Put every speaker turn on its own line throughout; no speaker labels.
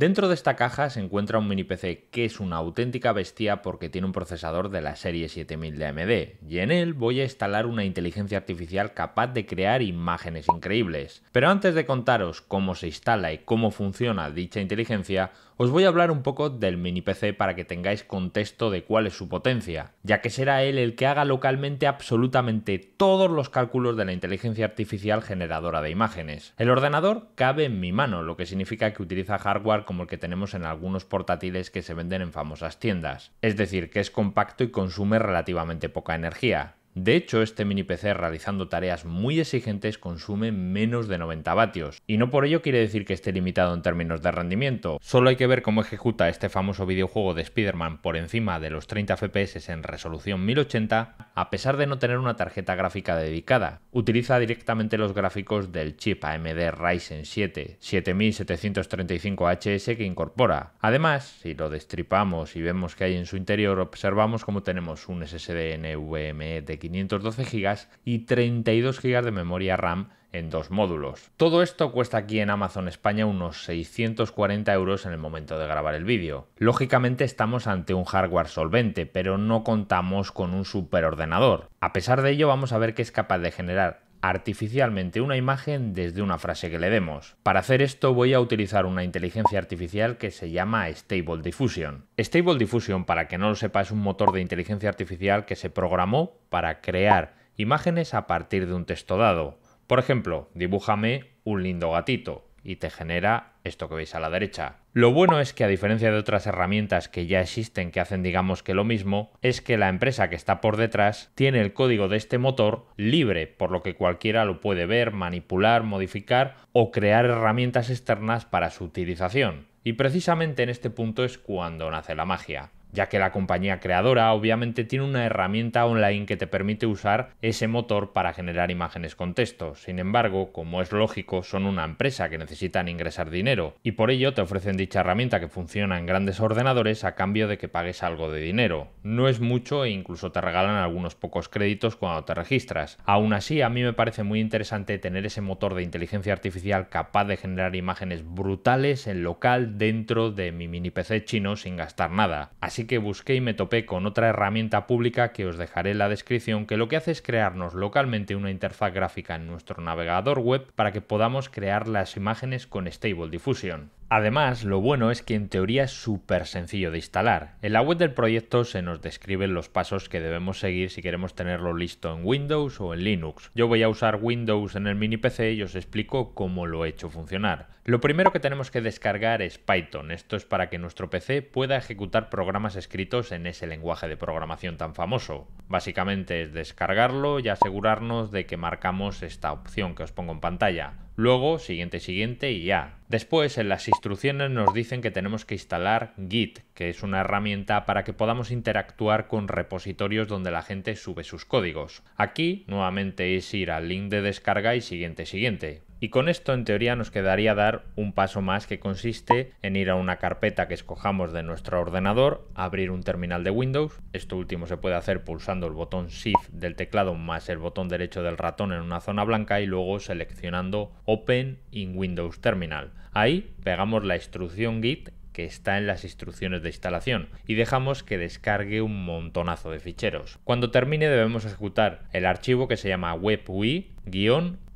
Dentro de esta caja se encuentra un mini PC que es una auténtica bestia porque tiene un procesador de la serie 7000 de AMD y en él voy a instalar una inteligencia artificial capaz de crear imágenes increíbles. Pero antes de contaros cómo se instala y cómo funciona dicha inteligencia, os voy a hablar un poco del mini PC para que tengáis contexto de cuál es su potencia, ya que será él el que haga localmente absolutamente todos los cálculos de la inteligencia artificial generadora de imágenes. El ordenador cabe en mi mano, lo que significa que utiliza hardware como el que tenemos en algunos portátiles que se venden en famosas tiendas, es decir, que es compacto y consume relativamente poca energía. De hecho, este mini PC realizando tareas muy exigentes consume menos de 90 vatios, y no por ello quiere decir que esté limitado en términos de rendimiento, solo hay que ver cómo ejecuta este famoso videojuego de Spider-Man por encima de los 30 FPS en resolución 1080, a pesar de no tener una tarjeta gráfica dedicada. Utiliza directamente los gráficos del chip AMD Ryzen 7 7735HS que incorpora. Además, si lo destripamos y vemos que hay en su interior, observamos cómo tenemos un SSD NVMe de 512 GB y 32 GB de memoria RAM en dos módulos. Todo esto cuesta aquí en Amazon España unos 640 euros en el momento de grabar el vídeo. Lógicamente estamos ante un hardware solvente, pero no contamos con un superordenador. A pesar de ello vamos a ver que es capaz de generar artificialmente una imagen desde una frase que le demos. Para hacer esto voy a utilizar una inteligencia artificial que se llama Stable Diffusion. Stable Diffusion, para que no lo sepa, es un motor de inteligencia artificial que se programó para crear imágenes a partir de un texto dado. Por ejemplo, dibújame un lindo gatito y te genera esto que veis a la derecha. Lo bueno es que a diferencia de otras herramientas que ya existen que hacen digamos que lo mismo, es que la empresa que está por detrás tiene el código de este motor libre, por lo que cualquiera lo puede ver, manipular, modificar o crear herramientas externas para su utilización. Y precisamente en este punto es cuando nace la magia ya que la compañía creadora obviamente tiene una herramienta online que te permite usar ese motor para generar imágenes con texto. Sin embargo, como es lógico, son una empresa que necesitan ingresar dinero y por ello te ofrecen dicha herramienta que funciona en grandes ordenadores a cambio de que pagues algo de dinero. No es mucho e incluso te regalan algunos pocos créditos cuando te registras. Aún así, a mí me parece muy interesante tener ese motor de inteligencia artificial capaz de generar imágenes brutales en local dentro de mi mini PC chino sin gastar nada. Así Así que busqué y me topé con otra herramienta pública que os dejaré en la descripción que lo que hace es crearnos localmente una interfaz gráfica en nuestro navegador web para que podamos crear las imágenes con Stable Diffusion. Además, lo bueno es que en teoría es súper sencillo de instalar. En la web del proyecto se nos describen los pasos que debemos seguir si queremos tenerlo listo en Windows o en Linux. Yo voy a usar Windows en el mini PC y os explico cómo lo he hecho funcionar. Lo primero que tenemos que descargar es Python. Esto es para que nuestro PC pueda ejecutar programas escritos en ese lenguaje de programación tan famoso. Básicamente es descargarlo y asegurarnos de que marcamos esta opción que os pongo en pantalla Luego, siguiente, siguiente y ya. Después, en las instrucciones nos dicen que tenemos que instalar Git, que es una herramienta para que podamos interactuar con repositorios donde la gente sube sus códigos. Aquí, nuevamente, es ir al link de descarga y siguiente, siguiente. Y con esto en teoría nos quedaría dar un paso más que consiste en ir a una carpeta que escojamos de nuestro ordenador, abrir un terminal de Windows, esto último se puede hacer pulsando el botón Shift del teclado más el botón derecho del ratón en una zona blanca y luego seleccionando Open in Windows Terminal. Ahí pegamos la instrucción git que está en las instrucciones de instalación y dejamos que descargue un montonazo de ficheros. Cuando termine debemos ejecutar el archivo que se llama WebUI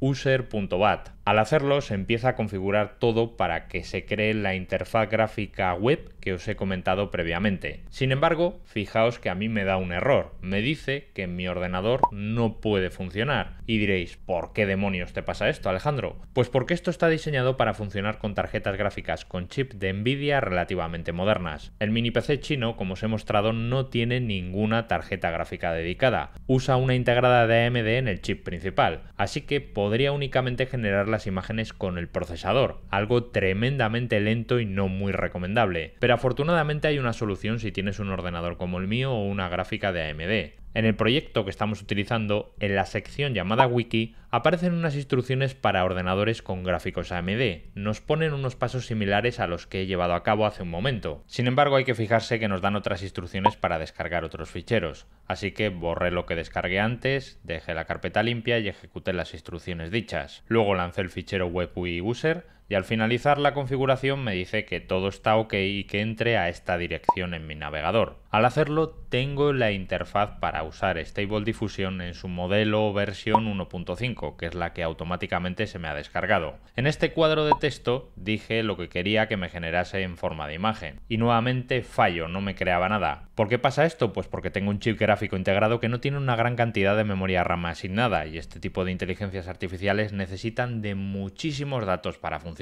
user.bat. Al hacerlo se empieza a configurar todo para que se cree la interfaz gráfica web que os he comentado previamente. Sin embargo, fijaos que a mí me da un error. Me dice que mi ordenador no puede funcionar. Y diréis, ¿por qué demonios te pasa esto, Alejandro? Pues porque esto está diseñado para funcionar con tarjetas gráficas con chip de Nvidia relativamente modernas. El mini PC chino, como os he mostrado, no tiene ninguna tarjeta gráfica dedicada. Usa una integrada de AMD en el chip principal así que podría únicamente generar las imágenes con el procesador, algo tremendamente lento y no muy recomendable. Pero afortunadamente hay una solución si tienes un ordenador como el mío o una gráfica de AMD. En el proyecto que estamos utilizando, en la sección llamada Wiki, aparecen unas instrucciones para ordenadores con gráficos AMD. Nos ponen unos pasos similares a los que he llevado a cabo hace un momento. Sin embargo, hay que fijarse que nos dan otras instrucciones para descargar otros ficheros. Así que borré lo que descargué antes, dejé la carpeta limpia y ejecuté las instrucciones dichas. Luego lancé el fichero WebWii User y al finalizar la configuración me dice que todo está ok y que entre a esta dirección en mi navegador. Al hacerlo tengo la interfaz para usar Stable Diffusion en su modelo versión 1.5, que es la que automáticamente se me ha descargado. En este cuadro de texto dije lo que quería que me generase en forma de imagen y nuevamente fallo, no me creaba nada. ¿Por qué pasa esto? Pues porque tengo un chip gráfico integrado que no tiene una gran cantidad de memoria RAM asignada y este tipo de inteligencias artificiales necesitan de muchísimos datos para funcionar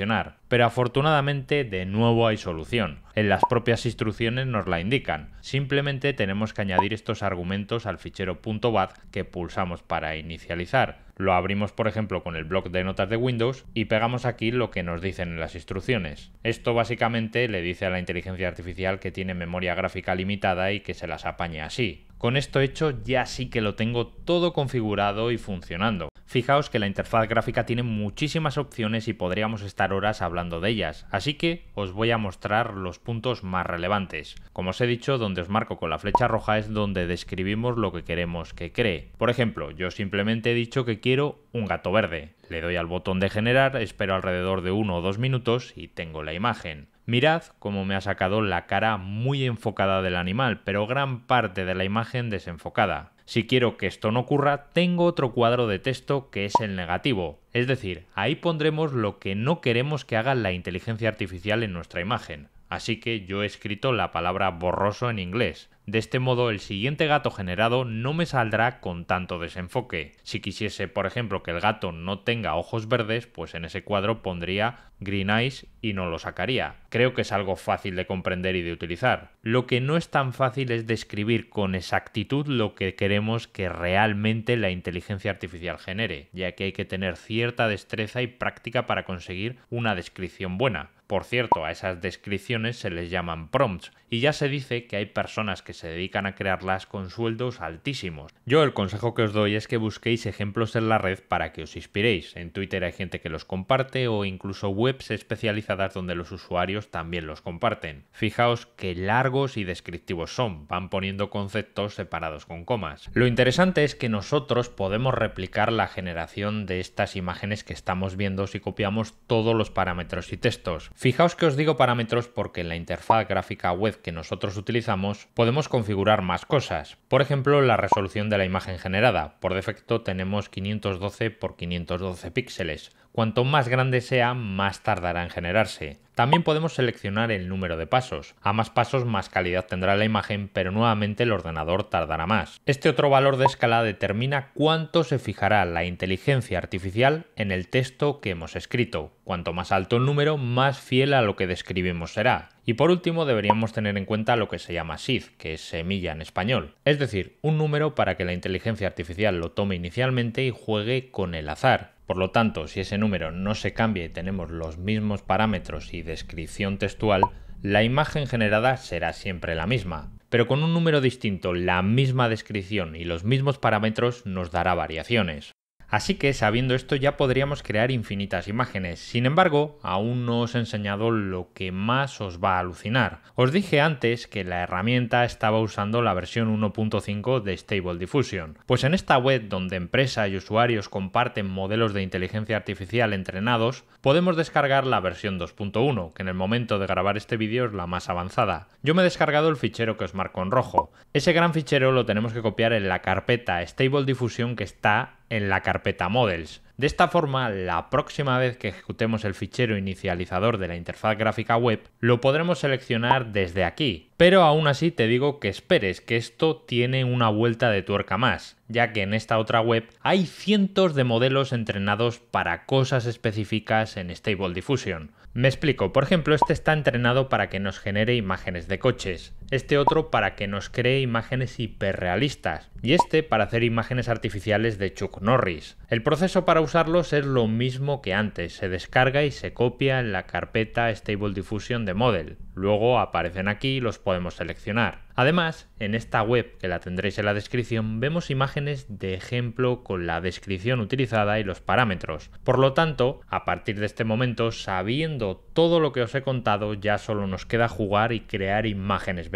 pero afortunadamente de nuevo hay solución. En las propias instrucciones nos la indican. Simplemente tenemos que añadir estos argumentos al fichero .bat que pulsamos para inicializar. Lo abrimos por ejemplo con el bloc de notas de Windows y pegamos aquí lo que nos dicen en las instrucciones. Esto básicamente le dice a la inteligencia artificial que tiene memoria gráfica limitada y que se las apañe así. Con esto hecho ya sí que lo tengo todo configurado y funcionando. Fijaos que la interfaz gráfica tiene muchísimas opciones y podríamos estar horas hablando de ellas, así que os voy a mostrar los puntos más relevantes. Como os he dicho, donde os marco con la flecha roja es donde describimos lo que queremos que cree. Por ejemplo, yo simplemente he dicho que quiero un gato verde. Le doy al botón de generar, espero alrededor de uno o dos minutos y tengo la imagen. Mirad cómo me ha sacado la cara muy enfocada del animal, pero gran parte de la imagen desenfocada. Si quiero que esto no ocurra, tengo otro cuadro de texto que es el negativo, es decir, ahí pondremos lo que no queremos que haga la inteligencia artificial en nuestra imagen. Así que yo he escrito la palabra borroso en inglés. De este modo el siguiente gato generado no me saldrá con tanto desenfoque. Si quisiese, por ejemplo, que el gato no tenga ojos verdes, pues en ese cuadro pondría green eyes y no lo sacaría. Creo que es algo fácil de comprender y de utilizar. Lo que no es tan fácil es describir con exactitud lo que queremos que realmente la inteligencia artificial genere, ya que hay que tener cierta destreza y práctica para conseguir una descripción buena. Por cierto, a esas descripciones se les llaman prompts, y ya se dice que hay personas que se dedican a crearlas con sueldos altísimos. Yo el consejo que os doy es que busquéis ejemplos en la red para que os inspiréis. En Twitter hay gente que los comparte o incluso webs especializadas donde los usuarios también los comparten. Fijaos qué largos y descriptivos son, van poniendo conceptos separados con comas. Lo interesante es que nosotros podemos replicar la generación de estas imágenes que estamos viendo si copiamos todos los parámetros y textos. Fijaos que os digo parámetros porque en la interfaz gráfica web que nosotros utilizamos podemos configurar más cosas. Por ejemplo, la resolución de la imagen generada. Por defecto tenemos 512 por 512 píxeles. Cuanto más grande sea, más tardará en generarse. También podemos seleccionar el número de pasos. A más pasos más calidad tendrá la imagen, pero nuevamente el ordenador tardará más. Este otro valor de escala determina cuánto se fijará la inteligencia artificial en el texto que hemos escrito. Cuanto más alto el número, más fiel a lo que describimos será. Y por último deberíamos tener en cuenta lo que se llama SID, que es semilla en español, es decir, un número para que la inteligencia artificial lo tome inicialmente y juegue con el azar. Por lo tanto, si ese número no se cambia y tenemos los mismos parámetros y descripción textual, la imagen generada será siempre la misma, pero con un número distinto, la misma descripción y los mismos parámetros nos dará variaciones. Así que sabiendo esto ya podríamos crear infinitas imágenes. Sin embargo, aún no os he enseñado lo que más os va a alucinar. Os dije antes que la herramienta estaba usando la versión 1.5 de Stable Diffusion. Pues en esta web donde empresas y usuarios comparten modelos de inteligencia artificial entrenados, podemos descargar la versión 2.1, que en el momento de grabar este vídeo es la más avanzada. Yo me he descargado el fichero que os marco en rojo. Ese gran fichero lo tenemos que copiar en la carpeta Stable Diffusion que está en la carpeta Models. De esta forma, la próxima vez que ejecutemos el fichero inicializador de la interfaz gráfica web, lo podremos seleccionar desde aquí. Pero aún así te digo que esperes, que esto tiene una vuelta de tuerca más, ya que en esta otra web hay cientos de modelos entrenados para cosas específicas en Stable Diffusion. Me explico, por ejemplo, este está entrenado para que nos genere imágenes de coches este otro para que nos cree imágenes hiperrealistas y este para hacer imágenes artificiales de Chuck Norris. El proceso para usarlos es lo mismo que antes, se descarga y se copia en la carpeta Stable Diffusion de Model. Luego aparecen aquí y los podemos seleccionar. Además, en esta web que la tendréis en la descripción vemos imágenes de ejemplo con la descripción utilizada y los parámetros. Por lo tanto, a partir de este momento, sabiendo todo lo que os he contado, ya solo nos queda jugar y crear imágenes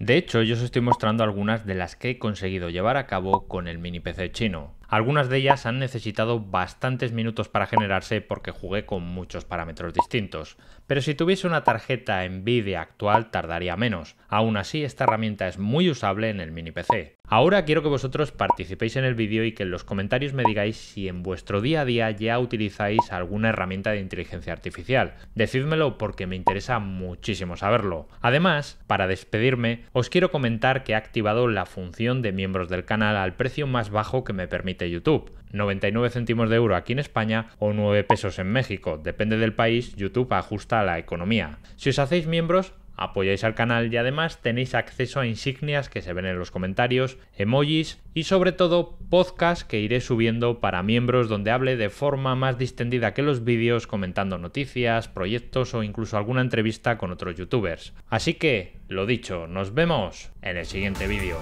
de hecho, yo os estoy mostrando algunas de las que he conseguido llevar a cabo con el mini PC chino. Algunas de ellas han necesitado bastantes minutos para generarse porque jugué con muchos parámetros distintos, pero si tuviese una tarjeta Nvidia actual tardaría menos. Aún así, esta herramienta es muy usable en el mini PC. Ahora quiero que vosotros participéis en el vídeo y que en los comentarios me digáis si en vuestro día a día ya utilizáis alguna herramienta de inteligencia artificial. Decídmelo porque me interesa muchísimo saberlo. Además, para despedirme, os quiero comentar que he activado la función de miembros del canal al precio más bajo que me permite YouTube. 99 céntimos de euro aquí en España o 9 pesos en México. Depende del país, YouTube ajusta a la economía. Si os hacéis miembros, apoyáis al canal y además tenéis acceso a insignias que se ven en los comentarios, emojis y sobre todo podcast que iré subiendo para miembros donde hable de forma más distendida que los vídeos comentando noticias, proyectos o incluso alguna entrevista con otros youtubers. Así que, lo dicho, nos vemos en el siguiente vídeo.